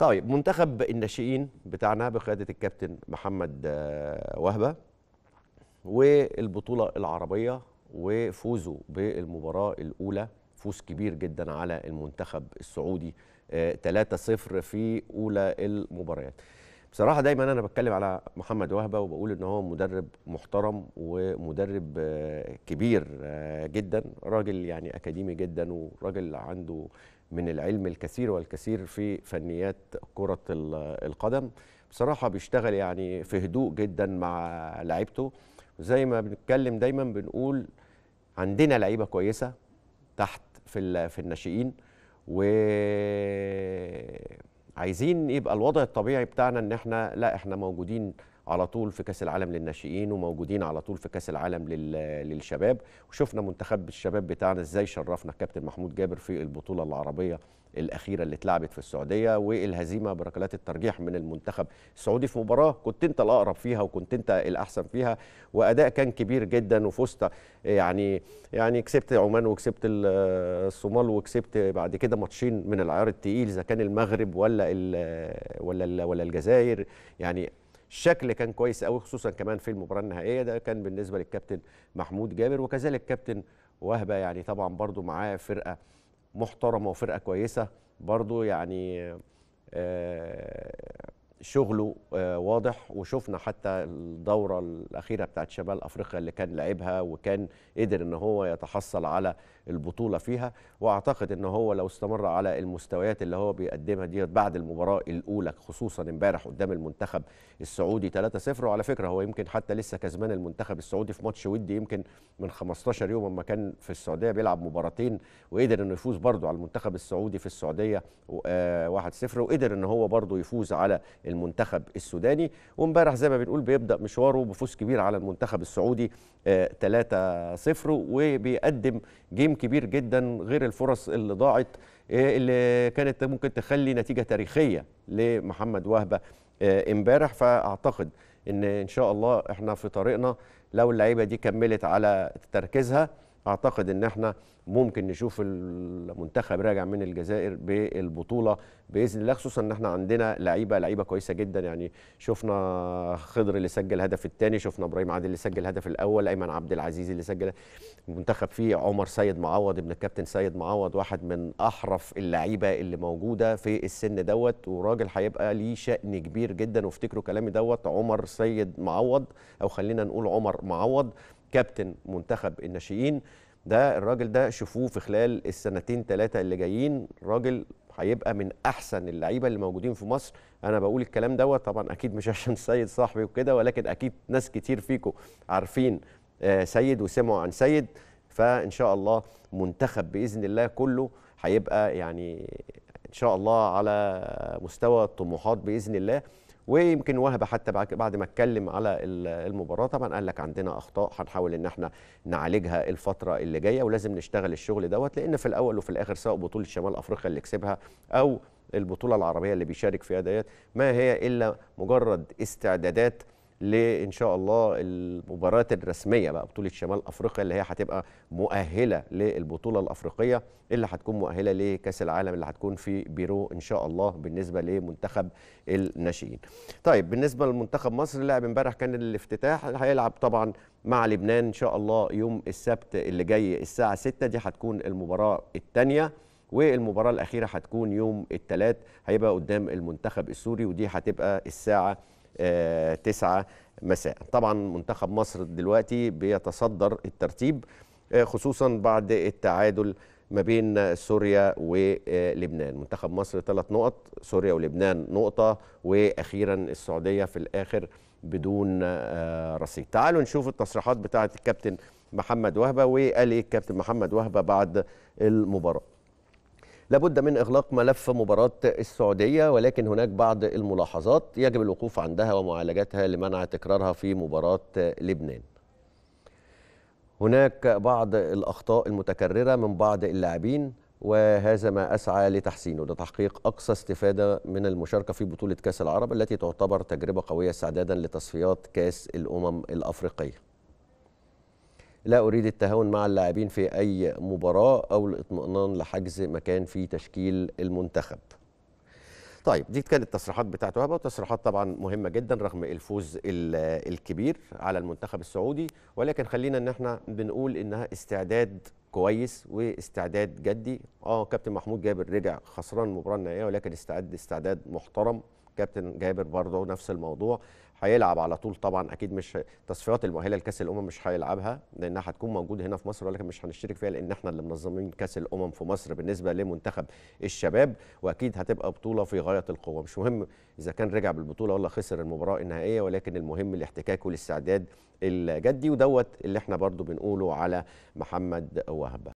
طيب منتخب الناشئين بتاعنا بقياده الكابتن محمد آه، وهبه والبطوله العربيه وفوزه بالمباراه الاولى فوز كبير جدا على المنتخب السعودي 3-0 آه، في اولى المباريات بصراحه دايما انا بتكلم على محمد وهبه وبقول ان هو مدرب محترم ومدرب آه، كبير جدا راجل يعني اكاديمي جدا وراجل عنده من العلم الكثير والكثير في فنيات كرة القدم بصراحة بيشتغل يعني في هدوء جدا مع لعيبته زي ما بنتكلم دايما بنقول عندنا لعيبة كويسة تحت في في الناشئين و عايزين يبقى الوضع الطبيعي بتاعنا ان احنا لا احنا موجودين على طول في كاس العالم للناشئين وموجودين على طول في كاس العالم للشباب وشفنا منتخب الشباب بتاعنا ازاي شرفنا الكابتن محمود جابر في البطوله العربيه الاخيره اللي اتلعبت في السعوديه والهزيمه بركلات الترجيح من المنتخب السعودي في مباراه كنت انت الاقرب فيها وكنت انت الاحسن فيها واداء كان كبير جدا وفزت يعني يعني كسبت عمان وكسبت الصومال وكسبت بعد كده ماتشين من العيار التقيل اذا كان المغرب ولا ولا ولا الجزائر يعني الشكل كان كويس قوي خصوصا كمان في المباراه النهائيه ده كان بالنسبه للكابتن محمود جابر وكذلك كابتن وهبه يعني طبعا برده معاه فرقه محترمه وفرقه كويسه برده يعني آه، شغله آه، واضح وشفنا حتى الدوره الاخيره بتاعت شمال افريقيا اللي كان لعبها وكان قدر ان هو يتحصل على البطوله فيها واعتقد ان هو لو استمر على المستويات اللي هو بيقدمها ديت بعد المباراه الاولى خصوصا امبارح قدام المنتخب السعودي 3-0 وعلى فكره هو يمكن حتى لسه كسبان المنتخب السعودي في ماتش ودي يمكن من 15 يوم اما كان في السعوديه بيلعب مباراتين وقدر انه يفوز برضه على المنتخب السعودي في السعوديه 1-0 آه، وقدر ان هو برضه يفوز على المنتخب السوداني وامبارح زي ما بنقول بيبدا مشواره بفوز كبير على المنتخب السعودي 3-0 آه، وبيقدم جيم كبير جدا غير الفرص اللي ضاعت آه، اللي كانت ممكن تخلي نتيجه تاريخيه لمحمد وهبه آه، امبارح فاعتقد ان ان شاء الله احنا في طريقنا لو اللعيبه دي كملت على تركيزها اعتقد ان احنا ممكن نشوف المنتخب راجع من الجزائر بالبطوله باذن الله خصوصا ان احنا عندنا لعيبه لعيبه كويسه جدا يعني شفنا خضر اللي سجل الهدف الثاني شفنا ابراهيم عادل اللي سجل الهدف الاول ايمن عبد العزيز اللي سجل المنتخب فيه عمر سيد معوض ابن الكابتن سيد معوض واحد من احرف اللعيبه اللي موجوده في السن دوت وراجل هيبقى ليه شأن كبير جدا وافتكروا كلامي دوت عمر سيد معوض او خلينا نقول عمر معوض كابتن منتخب الناشئين ده الراجل ده شوفوه في خلال السنتين ثلاثه اللي جايين راجل هيبقى من احسن اللعيبه اللي موجودين في مصر انا بقول الكلام دوت طبعا اكيد مش عشان سيد صاحبي وكده ولكن اكيد ناس كتير فيكم عارفين آه، سيد وسمعوا عن سيد فان شاء الله منتخب باذن الله كله هيبقى يعني ان شاء الله على مستوى الطموحات باذن الله ويمكن وهبه حتى بعد ما اتكلم على المباراه طبعا قال لك عندنا اخطاء هنحاول ان احنا نعالجها الفتره اللي جايه ولازم نشتغل الشغل دوت لان في الاول وفي الاخر سواء بطوله شمال افريقيا اللي كسبها او البطوله العربيه اللي بيشارك فيها ديت ما هي الا مجرد استعدادات لان شاء الله المباريات الرسميه بقى بطوله شمال افريقيا اللي هي هتبقى مؤهله للبطوله الافريقيه اللي هتكون مؤهله لكاس العالم اللي هتكون في بيرو ان شاء الله بالنسبه لمنتخب الناشئين. طيب بالنسبه لمنتخب مصر لعب امبارح كان الافتتاح هيلعب طبعا مع لبنان ان شاء الله يوم السبت اللي جاي الساعه 6 دي هتكون المباراه الثانيه والمباراه الاخيره هتكون يوم الثلاث هيبقى قدام المنتخب السوري ودي هتبقى الساعه 9 آه، مساء طبعا منتخب مصر دلوقتي بيتصدر الترتيب آه، خصوصا بعد التعادل ما بين سوريا ولبنان منتخب مصر ثلاث نقط سوريا ولبنان نقطة وأخيرا السعودية في الآخر بدون آه، رصيد تعالوا نشوف التصريحات بتاعة الكابتن محمد وهبة وقال إيه الكابتن محمد وهبة بعد المباراة لابد من إغلاق ملف مباراة السعودية ولكن هناك بعض الملاحظات يجب الوقوف عندها ومعالجتها لمنع تكرارها في مباراة لبنان هناك بعض الأخطاء المتكررة من بعض اللاعبين وهذا ما أسعى لتحسينه لتحقيق أقصى استفادة من المشاركة في بطولة كأس العرب التي تعتبر تجربة قوية استعدادا لتصفيات كأس الأمم الأفريقية لا أريد التهاون مع اللاعبين في أي مباراة أو الاطمئنان لحجز مكان في تشكيل المنتخب طيب دي كانت التصريحات بتاعته وهبه وتصريحات طبعا مهمه جدا رغم الفوز الكبير على المنتخب السعودي ولكن خلينا ان احنا بنقول انها استعداد كويس واستعداد جدي اه كابتن محمود جابر رجع خسران المباراه النهائيه ولكن استعد استعداد محترم كابتن جابر برضه نفس الموضوع هيلعب على طول طبعا اكيد مش تصفيات المؤهله لكاس الامم مش هيلعبها لانها هتكون موجوده هنا في مصر ولكن مش هنشترك فيها لان احنا اللي منظمين كاس الامم في مصر بالنسبه لمنتخب الشباب واكيد هتبقى بطوله في غايه القوه مش مهم اذا كان رجع بالبطوله ولا خسر المباراه النهائيه ولكن المهم الاحتكاك والاستعداد الجدي ودوت اللي احنا برضو بنقوله على محمد وهبه